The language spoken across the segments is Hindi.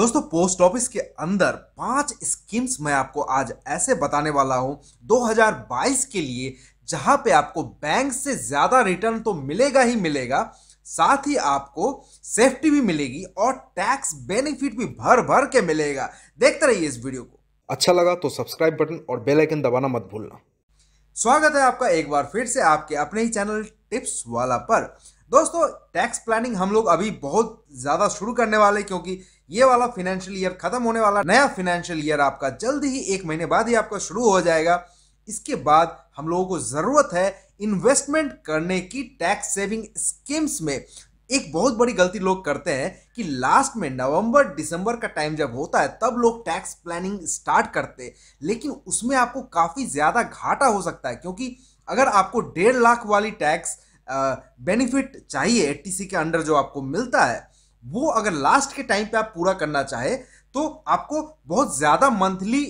दोस्तों पोस्ट ऑफिस के अंदर पांच स्कीम्स मैं आपको आज ऐसे बताने वाला हूं 2022 के लिए जहां पे आपको बैंक से ज़्यादा रिटर्न तो मिलेगा ही मिलेगा साथ ही आपको सेफ्टी भी मिलेगी और टैक्स बेनिफिट भी भर भर के मिलेगा देखते रहिए इस वीडियो को अच्छा लगा तो सब्सक्राइब बटन और बेलाइकन दबाना मत भूलना स्वागत है आपका एक बार फिर से आपके अपने ही चैनल टिप्स वाला पर दोस्तों टैक्स प्लानिंग हम लोग अभी बहुत ज़्यादा शुरू करने वाले क्योंकि ये वाला फाइनेंशियल ईयर खत्म होने वाला नया फाइनेंशियल ईयर आपका जल्द ही एक महीने बाद ही आपका शुरू हो जाएगा इसके बाद हम लोगों को ज़रूरत है इन्वेस्टमेंट करने की टैक्स सेविंग स्कीम्स में एक बहुत बड़ी गलती लोग करते हैं कि लास्ट में नवंबर दिसंबर का टाइम जब होता है तब लोग टैक्स प्लानिंग स्टार्ट करते हैं लेकिन उसमें आपको काफ़ी ज़्यादा घाटा हो सकता है क्योंकि अगर आपको डेढ़ लाख वाली टैक्स बेनिफिट चाहिए एटीसी के अंडर जो आपको मिलता है वो अगर लास्ट के टाइम पे आप पूरा करना चाहे तो आपको बहुत ज़्यादा मंथली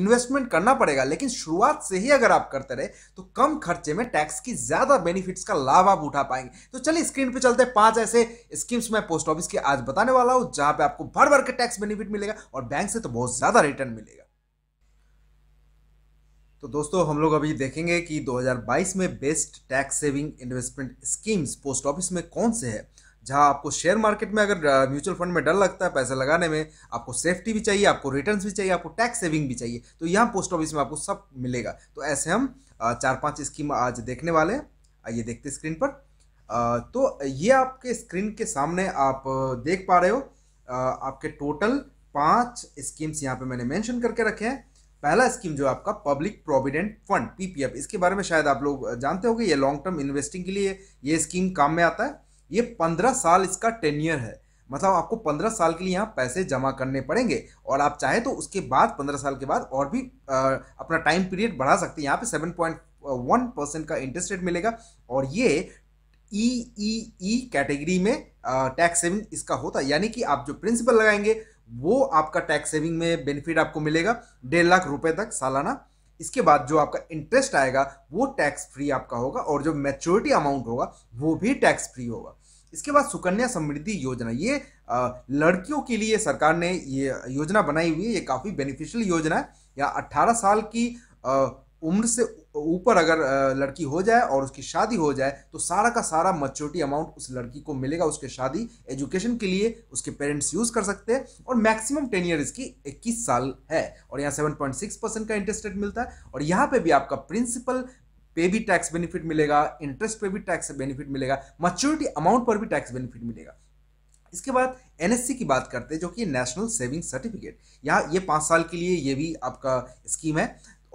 इन्वेस्टमेंट करना पड़ेगा लेकिन शुरुआत से ही अगर आप करते रहे तो कम खर्चे में टैक्स की ज़्यादा बेनिफिट्स का लाभ आप उठा पाएंगे तो चलिए स्क्रीन पे चलते हैं पांच ऐसे स्कीम्स मैं पोस्ट ऑफिस की आज बताने वाला हूँ जहाँ पे आपको भर भर के टैक्स बेनिफिट मिलेगा और बैंक से तो बहुत ज़्यादा रिटर्न मिलेगा तो दोस्तों हम लोग अभी देखेंगे कि 2022 में best tax saving investment schemes post office में कौन से है जहां आपको शेयर मार्केट में अगर म्यूचुअल फंड में डर लगता है पैसा लगाने में आपको सेफ्टी भी चाहिए आपको रिटर्न भी चाहिए आपको टैक्स सेविंग भी चाहिए तो यहाँ पोस्ट ऑफिस में आपको सब मिलेगा तो ऐसे हम चार पाँच स्कीम आज देखने वाले हैं आइए देखते स्क्रीन पर तो ये आपके स्क्रीन के सामने आप देख पा रहे हो आपके टोटल पांच स्कीम्स यहाँ पे मैंने मेंशन करके रखे हैं पहला स्कीम जो आपका पब्लिक प्रोविडेंट फंड पीपीएफ इसके बारे में शायद आप लोग जानते होंगे ये लॉन्ग टर्म इन्वेस्टिंग के लिए ये स्कीम काम में आता है ये पंद्रह साल इसका टेन्यर है मतलब आपको पंद्रह साल के लिए यहाँ पैसे जमा करने पड़ेंगे और आप चाहें तो उसके बाद पंद्रह साल के बाद और भी आ, अपना टाइम पीरियड बढ़ा सकते हैं यहाँ पे सेवन पॉइंट वन परसेंट का इंटरेस्ट रेट मिलेगा और ये ई ई ई कैटेगरी में टैक्स सेविंग इसका होता है यानी कि आप जो प्रिंसिपल लगाएंगे वो आपका टैक्स सेविंग में बेनिफिट आपको मिलेगा डेढ़ लाख रुपये तक सालाना इसके बाद जो आपका इंटरेस्ट आएगा वो टैक्स फ्री आपका होगा और जो मेच्योरिटी अमाउंट होगा वो भी टैक्स फ्री होगा इसके बाद सुकन्या समृद्धि योजना ये लड़कियों के लिए सरकार ने ये योजना बनाई हुई है ये काफ़ी बेनिफिशियल योजना है या 18 साल की उम्र से ऊपर अगर लड़की हो जाए और उसकी शादी हो जाए तो सारा का सारा मच्योरिटी अमाउंट उस लड़की को मिलेगा उसके शादी एजुकेशन के लिए उसके पेरेंट्स यूज़ कर सकते हैं और मैक्सिमम टेन ईयर इसकी 21 साल है और यहाँ 7.6 परसेंट का इंटरेस्ट रेट मिलता है और यहाँ पे भी आपका प्रिंसिपल पे भी टैक्स बेनिफिट मिलेगा इंटरेस्ट पे भी टैक्स बेनिफिट मिलेगा मच्योरिटी अमाउंट पर भी टैक्स बेनिफिट मिलेगा इसके बाद एन की बात करते हैं जो कि नेशनल सेविंग सर्टिफिकेट यहाँ ये पाँच साल के लिए ये भी आपका स्कीम है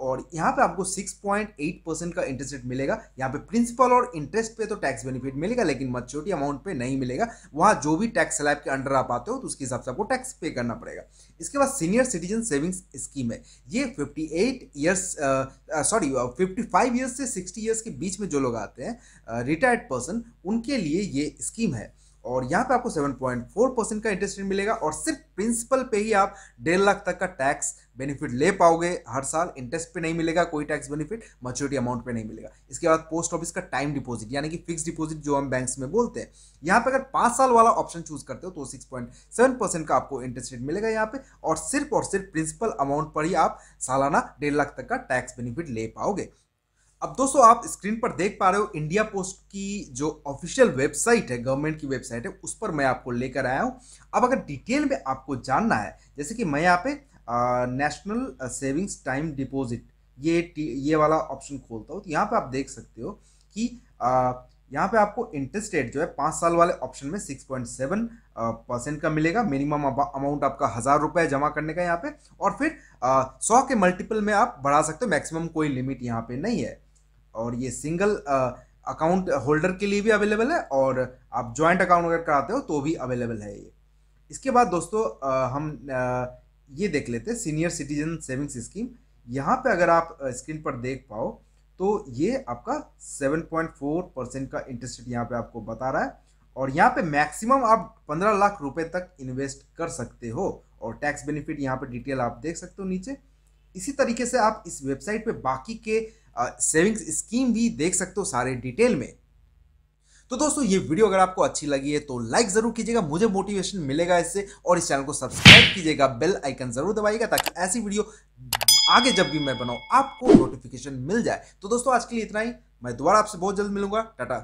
और यहाँ पे आपको 6.8 परसेंट का इंटरेस्ट रेट मिलेगा यहाँ पे प्रिंसिपल और इंटरेस्ट पे तो टैक्स बेनिफिट मिलेगा लेकिन मच्योरिटी अमाउंट पे नहीं मिलेगा वहाँ जो भी टैक्स स्लैब के अंडर आप आते हो तो उसके हिसाब से आपको टैक्स पे करना पड़ेगा इसके बाद सीनियर सिटीजन सेविंग्स स्कीम है ये fifty eight years sorry fifty five years से सिक्सटी ईयर्स के बीच में जो लोग आते हैं रिटायर्ड पर्सन उनके लिए ये स्कीम है और यहाँ पे आपको 7.4 परसेंट का इंटरेस्ट रेट मिलेगा और सिर्फ प्रिंसिपल पे ही आप डेढ़ लाख तक का टैक्स बेनिफिट ले पाओगे हर साल इंटरेस्ट पे नहीं मिलेगा कोई टैक्स बेनिफिट मच्योरिटी अमाउंट पे नहीं मिलेगा इसके बाद पोस्ट ऑफिस का टाइम डिपॉजिट यानी कि फिक्स डिपॉजिट जो हम बैंक में बोलते हैं यहाँ पे अगर पाँच साल वाला ऑप्शन चूज करते हो तो सिक्स का आपको इंटरेस्ट रेट मिलेगा यहाँ पे और सिर्फ और सिर्फ प्रिंसिपल अमाउंट पर ही आप सालाना डेढ़ लाख तक का टैक्स बेनिफिट ले पाओगे अब दोस्तों आप स्क्रीन पर देख पा रहे हो इंडिया पोस्ट की जो ऑफिशियल वेबसाइट है गवर्नमेंट की वेबसाइट है उस पर मैं आपको लेकर आया हूँ अब अगर डिटेल में आपको जानना है जैसे कि मैं यहाँ पे नेशनल सेविंग्स टाइम डिपॉजिट ये ये वाला ऑप्शन खोलता हूँ तो यहाँ पे आप देख सकते हो कि आ, यहाँ पे आपको इंटरेस्ट रेट जो है पाँच साल वाले ऑप्शन में सिक्स पॉइंट सेवन परसेंट का मिलेगा मिनिमम अमाउंट आपका हज़ार रुपये जमा करने का यहाँ पे और फिर सौ के मल्टीपल में आप बढ़ा सकते हो मैक्सिमम कोई लिमिट यहाँ पे नहीं है और ये सिंगल अकाउंट होल्डर के लिए भी अवेलेबल है और आप ज्वाइंट अकाउंट अगर कराते हो तो भी अवेलेबल है ये इसके बाद दोस्तों आ, uh, हम आ, uh, ये देख लेते हैं सीनियर सिटीजन सेविंग्स स्कीम यहाँ पे अगर आप स्क्रीन uh, पर देख पाओ तो ये आपका 7.4 परसेंट का इंटरेस्ट रेट यहाँ पे आपको बता रहा है और यहाँ पे मैक्सिमम आप 15 लाख रुपए तक इन्वेस्ट कर सकते हो और टैक्स बेनिफिट यहाँ पे डिटेल आप देख सकते हो नीचे इसी तरीके से आप इस वेबसाइट पे बाकी के सेविंग्स स्कीम भी देख सकते हो सारे डिटेल में तो दोस्तों ये वीडियो अगर आपको अच्छी लगी है तो लाइक जरूर कीजिएगा मुझे मोटिवेशन मिलेगा इससे और इस चैनल को सब्सक्राइब कीजिएगा बेल आइकन जरूर दबाइएगा ताकि ऐसी वीडियो आगे जब भी मैं बनाऊं आपको नोटिफिकेशन मिल जाए तो दोस्तों आज के लिए इतना ही मैं दोबारा आपसे बहुत जल्द मिलूंगा टाटा